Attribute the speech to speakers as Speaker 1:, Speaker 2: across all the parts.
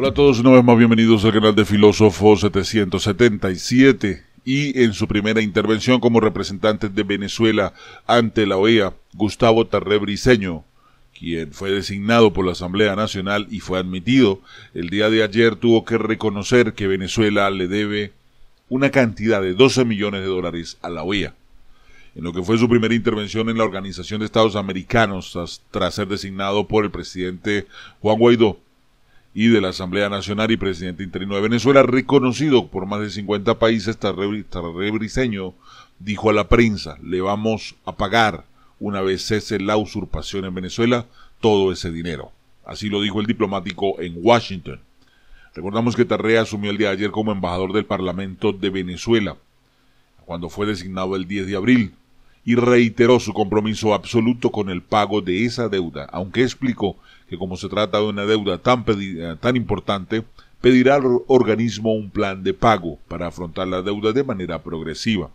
Speaker 1: Hola a todos, una vez más bienvenidos al canal de Filósofo 777 y en su primera intervención como representante de Venezuela ante la OEA, Gustavo Tarré Briceño, quien fue designado por la Asamblea Nacional y fue admitido, el día de ayer tuvo que reconocer que Venezuela le debe una cantidad de 12 millones de dólares a la OEA. En lo que fue su primera intervención en la Organización de Estados Americanos tras ser designado por el presidente Juan Guaidó, y de la Asamblea Nacional y presidente interino de Venezuela, reconocido por más de 50 países, Tarrebriseño dijo a la prensa, le vamos a pagar una vez cese la usurpación en Venezuela todo ese dinero. Así lo dijo el diplomático en Washington. Recordamos que Tarrea asumió el día de ayer como embajador del Parlamento de Venezuela, cuando fue designado el 10 de abril y reiteró su compromiso absoluto con el pago de esa deuda, aunque explicó que como se trata de una deuda eh, tan, importante, pedirá al organismo un plan de pago para afrontar la deuda de manera progresiva.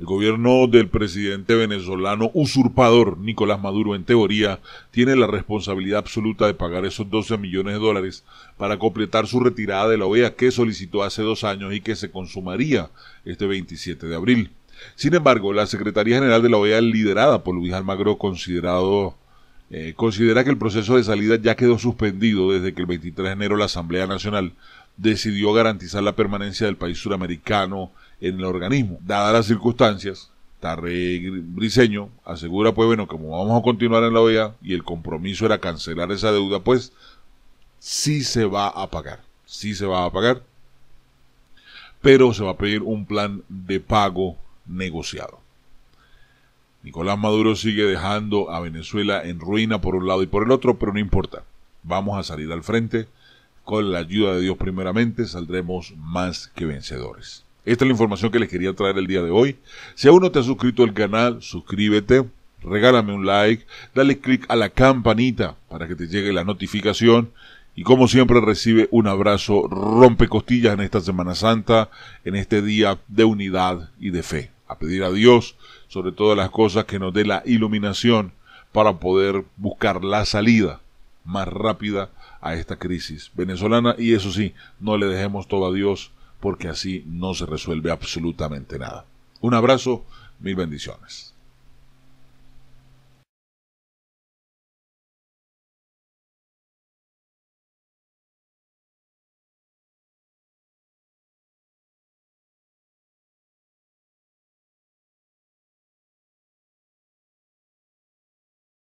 Speaker 1: El gobierno del presidente venezolano usurpador Nicolás Maduro, en teoría, tiene la responsabilidad absoluta de pagar esos 12 millones de dólares para completar su retirada de la OEA que solicitó hace dos años y que se consumaría este 27 de abril. Sin embargo, la Secretaría General de la OEA, liderada por Luis Almagro, considerado, eh, considera que el proceso de salida ya quedó suspendido desde que el 23 de enero la Asamblea Nacional decidió garantizar la permanencia del país suramericano en el organismo. Dadas las circunstancias, Tarre Briseño asegura, pues bueno, como vamos a continuar en la OEA y el compromiso era cancelar esa deuda, pues sí se va a pagar, sí se va a pagar, pero se va a pedir un plan de pago negociado. Nicolás Maduro sigue dejando a Venezuela en ruina por un lado y por el otro, pero no importa. Vamos a salir al frente. Con la ayuda de Dios primeramente saldremos más que vencedores. Esta es la información que les quería traer el día de hoy. Si aún no te has suscrito al canal, suscríbete, regálame un like, dale click a la campanita para que te llegue la notificación y como siempre recibe un abrazo rompecostillas en esta Semana Santa, en este día de unidad y de fe. A pedir a Dios, sobre todas las cosas, que nos dé la iluminación para poder buscar la salida más rápida a esta crisis venezolana. Y eso sí, no le dejemos todo a Dios, porque así no se resuelve absolutamente nada. Un abrazo, mil bendiciones.